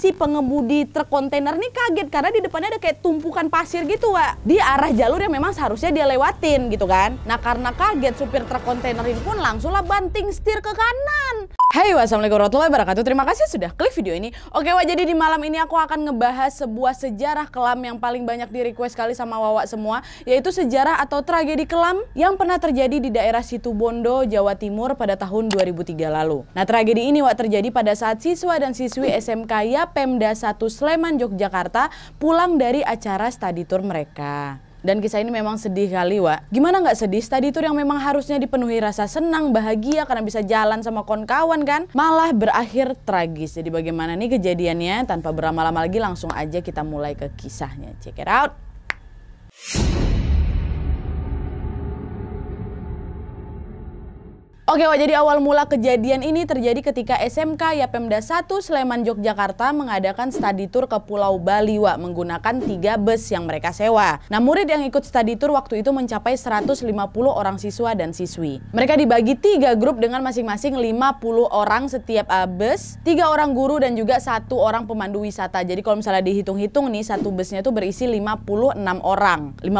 si pengemudi truk kontainer nih kaget karena di depannya ada kayak tumpukan pasir gitu Wak. Di arah jalur yang memang seharusnya dia lewatin gitu kan. Nah karena kaget supir truk kontainer ini pun langsunglah banting setir ke kanan. Hai, hey, wassalamualaikum warahmatullahi wabarakatuh. Terima kasih sudah klik video ini. Oke, Wah. jadi di malam ini aku akan ngebahas sebuah sejarah kelam yang paling banyak di request kali sama Wawa semua, yaitu sejarah atau tragedi kelam yang pernah terjadi di daerah Situbondo, Jawa Timur pada tahun 2003 lalu. Nah, tragedi ini Wak terjadi pada saat siswa dan siswi SMK Ya Pemda 1 Sleman Yogyakarta pulang dari acara study tour mereka. Dan kisah ini memang sedih kali, Wak. Gimana nggak sedih? Tadi itu yang memang harusnya dipenuhi rasa senang, bahagia karena bisa jalan sama kawan-kawan kan, malah berakhir tragis. Jadi bagaimana nih kejadiannya? Tanpa berlama-lama lagi langsung aja kita mulai ke kisahnya. Check it out. Oke, wah jadi awal mula kejadian ini terjadi ketika SMK Yapemda 1 Sleman Yogyakarta mengadakan studi tour ke Pulau Bali, Wak, menggunakan tiga bus yang mereka sewa. Nah, murid yang ikut studi tour waktu itu mencapai 150 orang siswa dan siswi. Mereka dibagi tiga grup dengan masing-masing 50 orang setiap uh, bus, tiga orang guru dan juga satu orang pemandu wisata. Jadi kalau misalnya dihitung-hitung nih, satu busnya itu berisi 56 orang. 54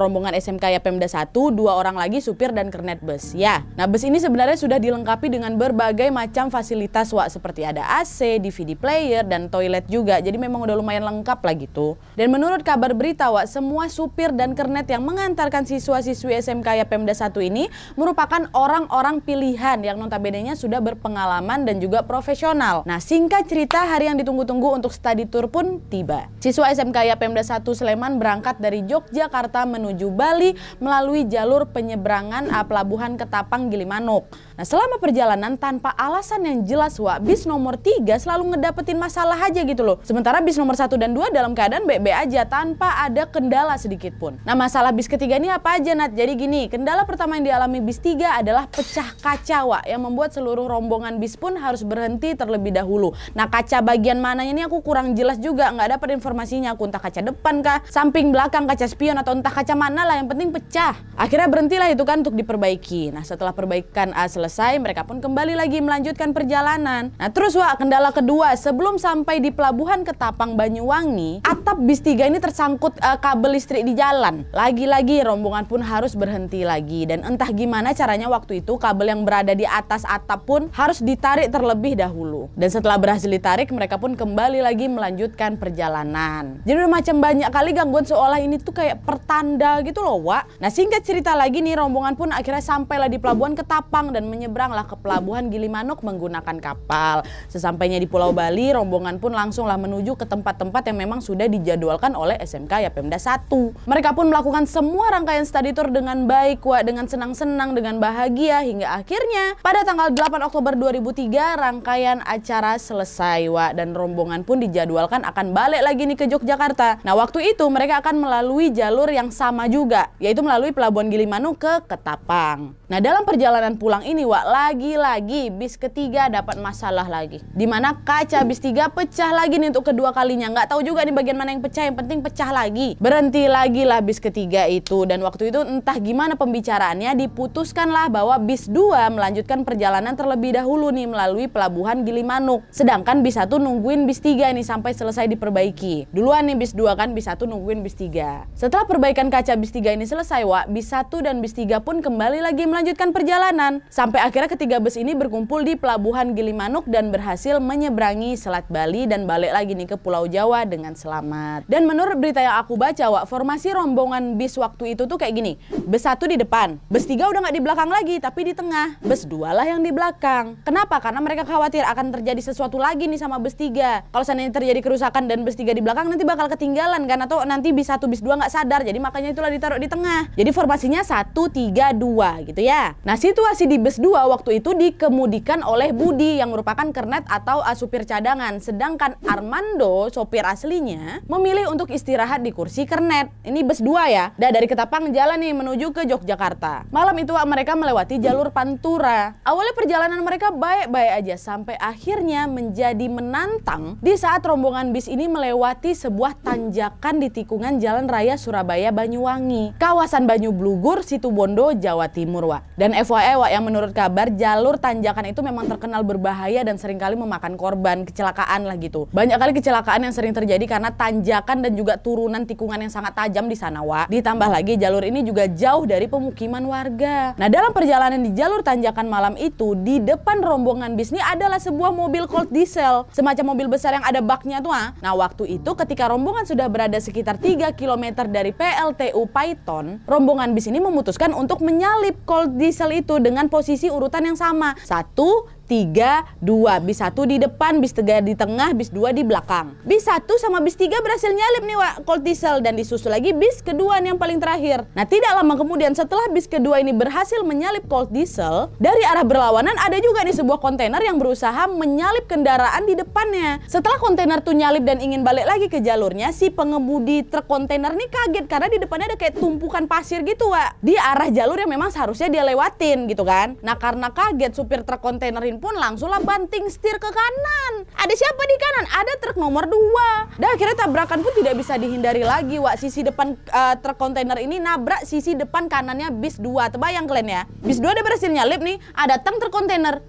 rombongan SMK Yapemda 1, dua orang lagi supir dan kernet bus. Ya, nah bus ini sebenarnya sudah dilengkapi dengan berbagai macam fasilitas Wak seperti ada AC, DVD player dan toilet juga. Jadi memang udah lumayan lengkap lah gitu. Dan menurut kabar berita Wak, semua supir dan kernet yang mengantarkan siswa-siswi SMK ya Pemda 1 ini merupakan orang-orang pilihan yang notabene sudah berpengalaman dan juga profesional. Nah, singkat cerita hari yang ditunggu-tunggu untuk study tour pun tiba. Siswa SMK ya Pemda 1 Sleman berangkat dari Yogyakarta menuju Bali melalui jalur penyeberangan pelabuhan Ketapang Gilimanuk manok Nah selama perjalanan tanpa alasan yang jelas Wak, bis nomor 3 selalu ngedapetin masalah aja gitu loh. Sementara bis nomor 1 dan 2 dalam keadaan baik aja tanpa ada kendala sedikit pun. Nah masalah bis ketiga ini apa aja Nat? Jadi gini, kendala pertama yang dialami bis 3 adalah pecah kaca Wak yang membuat seluruh rombongan bis pun harus berhenti terlebih dahulu. Nah kaca bagian mananya ini aku kurang jelas juga, nggak dapat informasinya aku entah kaca depan kah, samping belakang kaca spion atau entah kaca mana lah yang penting pecah. Akhirnya berhentilah itu kan untuk diperbaiki. Nah setelah perbaikan A selesai selesai, mereka pun kembali lagi melanjutkan perjalanan. Nah terus wak kendala kedua, sebelum sampai di pelabuhan Ketapang Banyuwangi, atap bis 3 ini tersangkut uh, kabel listrik di jalan. Lagi-lagi rombongan pun harus berhenti lagi dan entah gimana caranya waktu itu kabel yang berada di atas atap pun harus ditarik terlebih dahulu. Dan setelah berhasil ditarik, mereka pun kembali lagi melanjutkan perjalanan. Jadi macam banyak kali gangguan seolah ini tuh kayak pertanda gitu loh, Wak. Nah singkat cerita lagi nih rombongan pun akhirnya sampailah di pelabuhan Ketapang dan menyeberanglah ke pelabuhan Gilimanuk menggunakan kapal. Sesampainya di Pulau Bali, rombongan pun langsunglah menuju ke tempat-tempat yang memang sudah dijadwalkan oleh SMK ya Pemda 1. Mereka pun melakukan semua rangkaian study tour dengan baik, wah dengan senang-senang, dengan bahagia hingga akhirnya pada tanggal 8 Oktober 2003 rangkaian acara selesai, wah dan rombongan pun dijadwalkan akan balik lagi nih ke Yogyakarta. Nah, waktu itu mereka akan melalui jalur yang sama juga, yaitu melalui pelabuhan Gilimanuk ke Ketapang. Nah, dalam perjalanan pulang ini kedua lagi-lagi bis ketiga dapat masalah lagi. Dimana kaca bis tiga pecah lagi nih untuk kedua kalinya. Nggak tahu juga nih bagian mana yang pecah. Yang penting pecah lagi. Berhenti lagi lah bis ketiga itu. Dan waktu itu entah gimana pembicaraannya diputuskanlah bahwa bis dua melanjutkan perjalanan terlebih dahulu nih melalui pelabuhan Gilimanuk. Sedangkan bis satu nungguin bis tiga ini sampai selesai diperbaiki. Duluan nih bis dua kan bis satu nungguin bis tiga. Setelah perbaikan kaca bis tiga ini selesai, wah bis satu dan bis tiga pun kembali lagi melanjutkan perjalanan. Sampai Sampai akhirnya ketiga bus ini berkumpul di Pelabuhan Gilimanuk dan berhasil menyeberangi Selat Bali dan balik lagi nih ke Pulau Jawa dengan selamat. Dan menurut berita yang aku baca, Wak, formasi rombongan bis waktu itu tuh kayak gini. Bus satu di depan, bus tiga udah nggak di belakang lagi, tapi di tengah. Bus dua lah yang di belakang. Kenapa? Karena mereka khawatir akan terjadi sesuatu lagi nih sama bus tiga. Kalau seandainya terjadi kerusakan dan bus tiga di belakang, nanti bakal ketinggalan kan? Atau nanti bis satu, bis dua nggak sadar. Jadi makanya itulah ditaruh di tengah. Jadi formasinya satu, tiga, dua gitu ya. Nah situasi di bus dua 2 waktu itu dikemudikan oleh Budi yang merupakan kernet atau supir cadangan. Sedangkan Armando, sopir aslinya, memilih untuk istirahat di kursi kernet. Ini bus 2 ya. Dan dari Ketapang jalan nih menuju ke Yogyakarta. Malam itu ah, mereka melewati jalur Pantura. Awalnya perjalanan mereka baik-baik aja sampai akhirnya menjadi menantang di saat rombongan bis ini melewati sebuah tanjakan di tikungan Jalan Raya Surabaya Banyuwangi. Kawasan Banyu Blugur, Situbondo, Jawa Timur, Wak. Dan FYI, Wak, yang menurut kabar jalur tanjakan itu memang terkenal berbahaya dan seringkali memakan korban kecelakaan lah gitu. Banyak kali kecelakaan yang sering terjadi karena tanjakan dan juga turunan tikungan yang sangat tajam di sana, Wak. Ditambah lagi jalur ini juga jauh dari pemukiman warga. Nah, dalam perjalanan di jalur tanjakan malam itu, di depan rombongan bis ini adalah sebuah mobil Colt diesel, semacam mobil besar yang ada baknya tuh, ah. Nah, waktu itu ketika rombongan sudah berada sekitar 3 km dari PLTU Python, rombongan bis ini memutuskan untuk menyalip Colt diesel itu dengan posisi posisi urutan yang sama. Satu, tiga dua bis satu di depan bis tiga di tengah bis dua di belakang bis satu sama bis tiga berhasil nyalip nih Wak diesel dan disusul lagi bis kedua nih yang paling terakhir nah tidak lama kemudian setelah bis kedua ini berhasil menyalip Colt Diesel dari arah berlawanan ada juga nih sebuah kontainer yang berusaha menyalip kendaraan di depannya setelah kontainer tuh nyalip dan ingin balik lagi ke jalurnya si pengemudi truk kontainer nih kaget karena di depannya ada kayak tumpukan pasir gitu Wak di arah jalur yang memang seharusnya dia lewatin gitu kan nah karena kaget supir truk kontainer ini pun langsunglah banting setir ke kanan. Ada siapa di kanan? Ada truk nomor 2. Dan akhirnya tabrakan pun tidak bisa dihindari lagi. Wak, sisi depan uh, truk kontainer ini nabrak sisi depan kanannya bis 2. Terbayang kalian ya. Bis 2 udah berhasil nyalip nih, ada tang truk kontainer.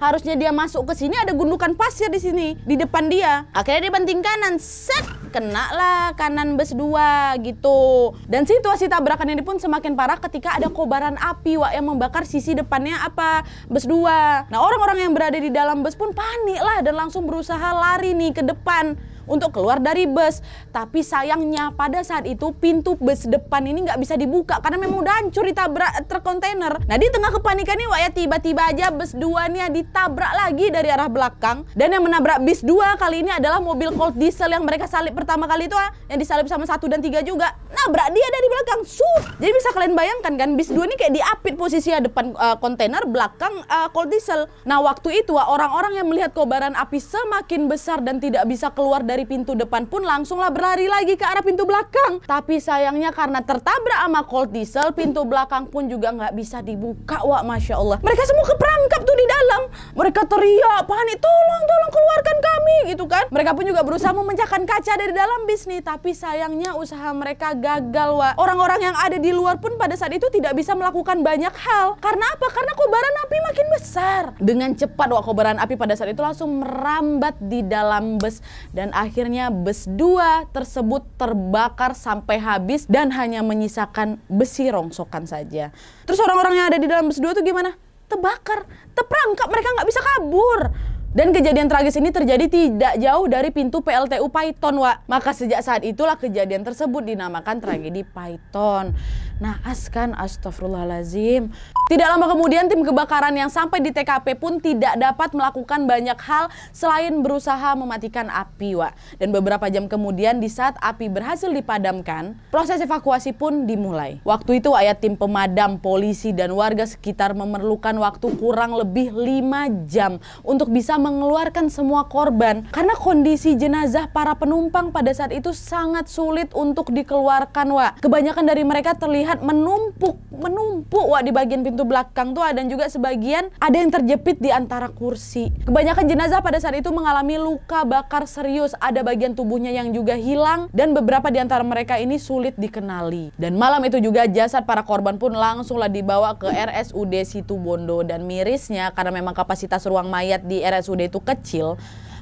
Harusnya dia masuk ke sini ada gundukan pasir di sini, di depan dia. Akhirnya dia banting kanan. Set! kena lah kanan bus dua gitu. Dan situasi tabrakan ini pun semakin parah ketika ada kobaran api wak yang membakar sisi depannya apa bus dua. Nah orang-orang yang berada di dalam bus pun panik lah dan langsung berusaha lari nih ke depan untuk keluar dari bus. Tapi sayangnya pada saat itu pintu bus depan ini nggak bisa dibuka karena memang udah hancur ditabrak terkontainer. kontainer. Nah di tengah kepanikan ini, Wak ya tiba-tiba aja bus 2 nya ditabrak lagi dari arah belakang. Dan yang menabrak bis dua kali ini adalah mobil Colt diesel yang mereka salib pertama kali itu yang disalib sama satu dan tiga juga. Nabrak dia dari belakang. suh. Jadi bisa kalian bayangkan kan bis dua ini kayak diapit posisinya depan uh, kontainer belakang uh, Colt diesel. Nah waktu itu orang-orang yang melihat kobaran api semakin besar dan tidak bisa keluar dari dari pintu depan pun langsunglah berlari lagi ke arah pintu belakang. Tapi sayangnya karena tertabrak sama Colt Diesel, pintu belakang pun juga nggak bisa dibuka, Wah Masya Allah. Mereka semua keperangkap tuh di dalam. Mereka teriak, panik, tolong gitu kan. Mereka pun juga berusaha memecahkan kaca dari dalam bis nih, tapi sayangnya usaha mereka gagal, wa Orang-orang yang ada di luar pun pada saat itu tidak bisa melakukan banyak hal. Karena apa? Karena kobaran api makin besar. Dengan cepat wa kobaran api pada saat itu langsung merambat di dalam bus dan akhirnya bus 2 tersebut terbakar sampai habis dan hanya menyisakan besi rongsokan saja. Terus orang-orang yang ada di dalam bus 2 itu gimana? Terbakar, terperangkap, mereka nggak bisa kabur. Dan kejadian tragis ini terjadi tidak jauh dari pintu PLTU Python, Wak. Maka sejak saat itulah kejadian tersebut dinamakan tragedi Python. Naas kan, astagfirullahalazim. Tidak lama kemudian tim kebakaran yang sampai di TKP pun tidak dapat melakukan banyak hal selain berusaha mematikan api, Wak. Dan beberapa jam kemudian di saat api berhasil dipadamkan, proses evakuasi pun dimulai. Waktu itu ayat tim pemadam, polisi, dan warga sekitar memerlukan waktu kurang lebih 5 jam untuk bisa mengeluarkan semua korban karena kondisi jenazah para penumpang pada saat itu sangat sulit untuk dikeluarkan, Wak. Kebanyakan dari mereka terlihat menumpuk, menumpuk, Wak, di bagian pintu belakang tuh dan juga sebagian ada yang terjepit di antara kursi. Kebanyakan jenazah pada saat itu mengalami luka bakar serius, ada bagian tubuhnya yang juga hilang dan beberapa di antara mereka ini sulit dikenali. Dan malam itu juga jasad para korban pun langsunglah dibawa ke RSUD Situbondo dan mirisnya karena memang kapasitas ruang mayat di RSUD RSUD itu kecil,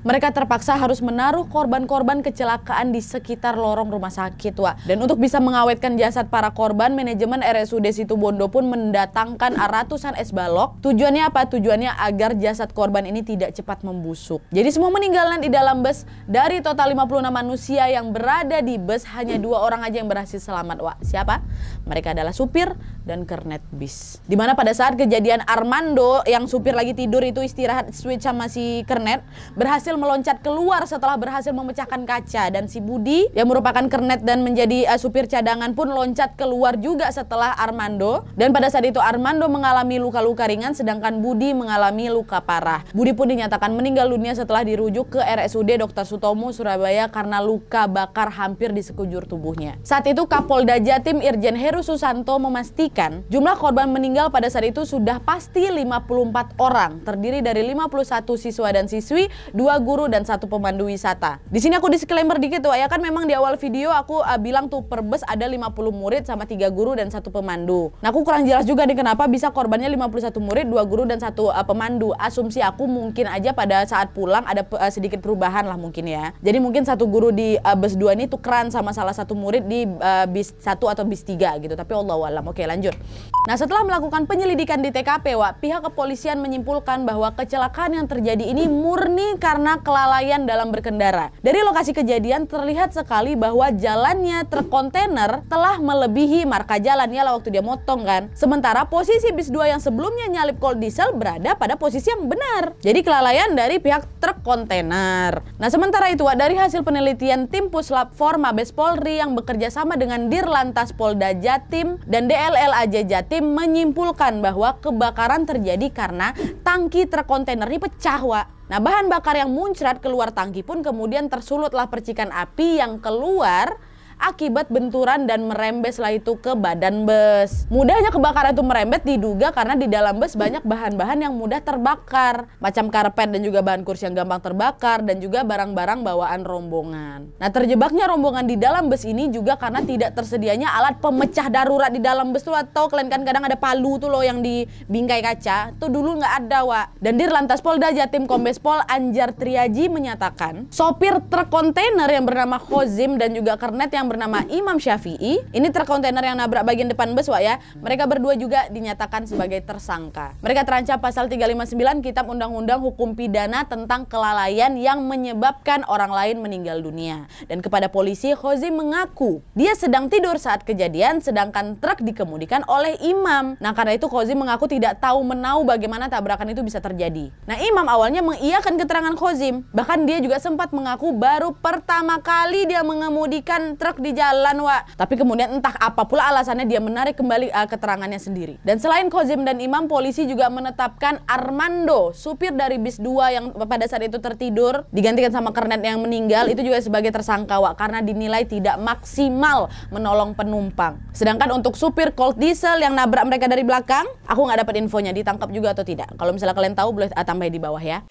mereka terpaksa harus menaruh korban-korban kecelakaan di sekitar lorong rumah sakit, Wak. Dan untuk bisa mengawetkan jasad para korban, manajemen RSUD Situbondo pun mendatangkan ratusan es balok. Tujuannya apa? Tujuannya agar jasad korban ini tidak cepat membusuk. Jadi semua meninggalan di dalam bus, dari total 56 manusia yang berada di bus, hanya dua orang aja yang berhasil selamat, Wak. Siapa? Mereka adalah supir dan kernet bis. Dimana pada saat kejadian Armando yang supir lagi tidur itu istirahat switch sama si kernet berhasil meloncat keluar setelah berhasil memecahkan kaca dan si Budi yang merupakan kernet dan menjadi uh, supir cadangan pun loncat keluar juga setelah Armando dan pada saat itu Armando mengalami luka-luka ringan sedangkan Budi mengalami luka parah. Budi pun dinyatakan meninggal dunia setelah dirujuk ke RSUD Dr. Sutomo Surabaya karena luka bakar hampir di sekujur tubuhnya. Saat itu Kapolda Jatim Irjen Heru Susanto memastikan memastikan jumlah korban meninggal pada saat itu sudah pasti 54 orang, terdiri dari 51 siswa dan siswi, dua guru dan satu pemandu wisata. Di sini aku disclaimer dikit tuh, ya kan memang di awal video aku uh, bilang tuh per bus ada 50 murid sama tiga guru dan satu pemandu. Nah, aku kurang jelas juga nih kenapa bisa korbannya 51 murid, dua guru dan satu uh, pemandu. Asumsi aku mungkin aja pada saat pulang ada uh, sedikit perubahan lah mungkin ya. Jadi mungkin satu guru di uh, bus 2 ini tukeran sama salah satu murid di uh, bis 1 atau bis 3 gitu. Tapi Allah alam. Oke, lanjut lanjut. Nah setelah melakukan penyelidikan di TKP Wak, pihak kepolisian menyimpulkan bahwa kecelakaan yang terjadi ini murni karena kelalaian dalam berkendara. Dari lokasi kejadian terlihat sekali bahwa jalannya truk kontainer telah melebihi marka jalan ya lah waktu dia motong kan. Sementara posisi bis 2 yang sebelumnya nyalip kol diesel berada pada posisi yang benar. Jadi kelalaian dari pihak truk kontainer. Nah sementara itu Wak, dari hasil penelitian tim Puslap forma Mabes Polri yang bekerja sama dengan Dirlantas Polda Jatim dan DLL Aja Jatim menyimpulkan bahwa kebakaran terjadi karena tangki truk kontainer ini pecah, Wak. Nah, bahan bakar yang muncrat keluar tangki pun kemudian tersulutlah percikan api yang keluar akibat benturan dan merembes lah itu ke badan bus. Mudahnya kebakaran itu merembet diduga karena di dalam bus banyak bahan-bahan yang mudah terbakar, macam karpet dan juga bahan kursi yang gampang terbakar dan juga barang-barang bawaan rombongan. Nah, terjebaknya rombongan di dalam bus ini juga karena tidak tersedianya alat pemecah darurat di dalam bus tuh atau kalian kan kadang ada palu tuh loh yang di bingkai kaca, tuh dulu nggak ada, Wak. Dan di Lantas Polda Jatim Kombes Pol Anjar Triaji menyatakan, sopir truk kontainer yang bernama Hozim dan juga kernet yang bernama Imam Syafi'i. Ini truk kontainer yang nabrak bagian depan bus, Wak ya. Mereka berdua juga dinyatakan sebagai tersangka. Mereka terancam pasal 359 Kitab Undang-Undang Hukum Pidana tentang kelalaian yang menyebabkan orang lain meninggal dunia. Dan kepada polisi, Khozi mengaku dia sedang tidur saat kejadian sedangkan truk dikemudikan oleh imam. Nah, karena itu Khozi mengaku tidak tahu menau bagaimana tabrakan itu bisa terjadi. Nah, imam awalnya mengiyakan keterangan Khozim. Bahkan dia juga sempat mengaku baru pertama kali dia mengemudikan truk di jalan, Wak. Tapi kemudian entah apa pula alasannya dia menarik kembali uh, keterangannya sendiri. Dan selain Kozim dan Imam, polisi juga menetapkan Armando, supir dari bis 2 yang pada saat itu tertidur, digantikan sama Kernet yang meninggal, itu juga sebagai tersangka, Wak, karena dinilai tidak maksimal menolong penumpang. Sedangkan untuk supir Colt Diesel yang nabrak mereka dari belakang, aku nggak dapat infonya ditangkap juga atau tidak. Kalau misalnya kalian tahu boleh eh, tambah di bawah ya.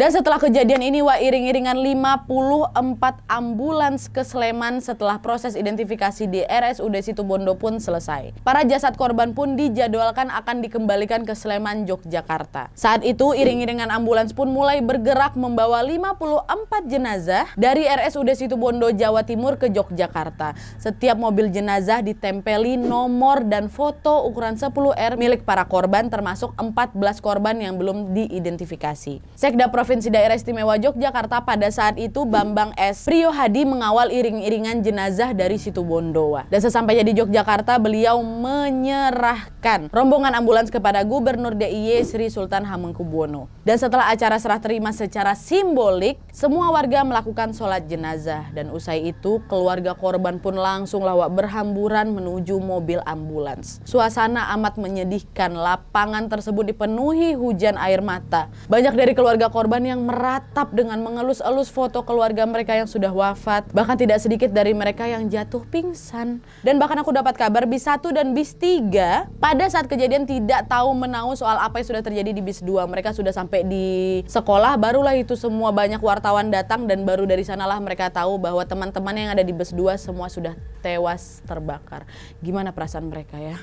Dan setelah kejadian ini, Wak iring-iringan 54 ambulans ke Sleman setelah proses identifikasi di RSUD Situbondo pun selesai. Para jasad korban pun dijadwalkan akan dikembalikan ke Sleman, Yogyakarta. Saat itu, iring-iringan ambulans pun mulai bergerak membawa 54 jenazah dari RSUD Situbondo, Jawa Timur ke Yogyakarta. Setiap mobil jenazah ditempeli nomor dan foto ukuran 10R milik para korban termasuk 14 korban yang belum diidentifikasi. Sekda Prof. Provinsi Daerah Istimewa Yogyakarta pada saat itu Bambang S. Priyo Hadi mengawal iring-iringan jenazah dari Situbondo. Dan sesampainya di Yogyakarta, beliau menyerahkan rombongan ambulans kepada Gubernur DIY Sri Sultan Hamengkubuwono. Dan setelah acara serah terima secara simbolik, semua warga melakukan sholat jenazah. Dan usai itu, keluarga korban pun langsung lawak berhamburan menuju mobil ambulans. Suasana amat menyedihkan, lapangan tersebut dipenuhi hujan air mata. Banyak dari keluarga korban korban yang meratap dengan mengelus-elus foto keluarga mereka yang sudah wafat. Bahkan tidak sedikit dari mereka yang jatuh pingsan. Dan bahkan aku dapat kabar bis 1 dan bis 3 pada saat kejadian tidak tahu menahu soal apa yang sudah terjadi di bis 2. Mereka sudah sampai di sekolah barulah itu semua banyak wartawan datang dan baru dari sanalah mereka tahu bahwa teman-teman yang ada di bus 2 semua sudah tewas terbakar. Gimana perasaan mereka ya?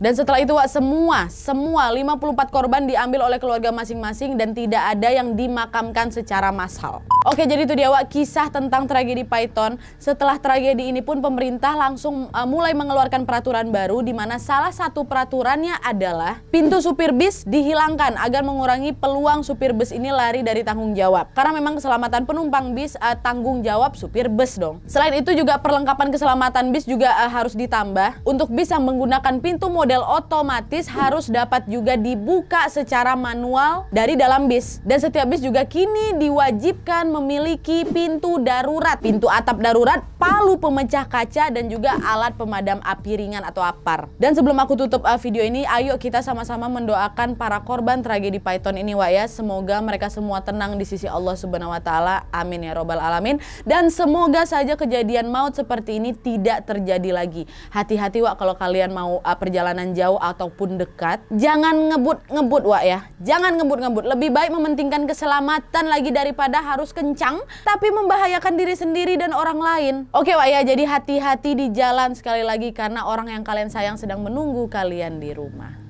Dan setelah itu Wak, semua, semua 54 korban diambil oleh keluarga masing-masing dan tidak ada yang dimakamkan secara massal. Oke, jadi itu dia Wak, kisah tentang tragedi Python. Setelah tragedi ini pun pemerintah langsung uh, mulai mengeluarkan peraturan baru di mana salah satu peraturannya adalah pintu supir bis dihilangkan agar mengurangi peluang supir bus ini lari dari tanggung jawab. Karena memang keselamatan penumpang bis uh, tanggung jawab supir bus dong. Selain itu juga perlengkapan keselamatan bis juga uh, harus ditambah untuk bisa menggunakan pintu mode model otomatis harus dapat juga dibuka secara manual dari dalam bis. Dan setiap bis juga kini diwajibkan memiliki pintu darurat, pintu atap darurat, palu pemecah kaca dan juga alat pemadam api ringan atau APAR. Dan sebelum aku tutup uh, video ini, ayo kita sama-sama mendoakan para korban tragedi Python ini, Wak ya. Semoga mereka semua tenang di sisi Allah Subhanahu wa taala. Amin ya robbal alamin. Dan semoga saja kejadian maut seperti ini tidak terjadi lagi. Hati-hati Wak kalau kalian mau uh, perjalanan perjalanan jauh ataupun dekat, jangan ngebut-ngebut Wak ya. Jangan ngebut-ngebut. Lebih baik mementingkan keselamatan lagi daripada harus kencang tapi membahayakan diri sendiri dan orang lain. Oke Wak ya, jadi hati-hati di jalan sekali lagi karena orang yang kalian sayang sedang menunggu kalian di rumah.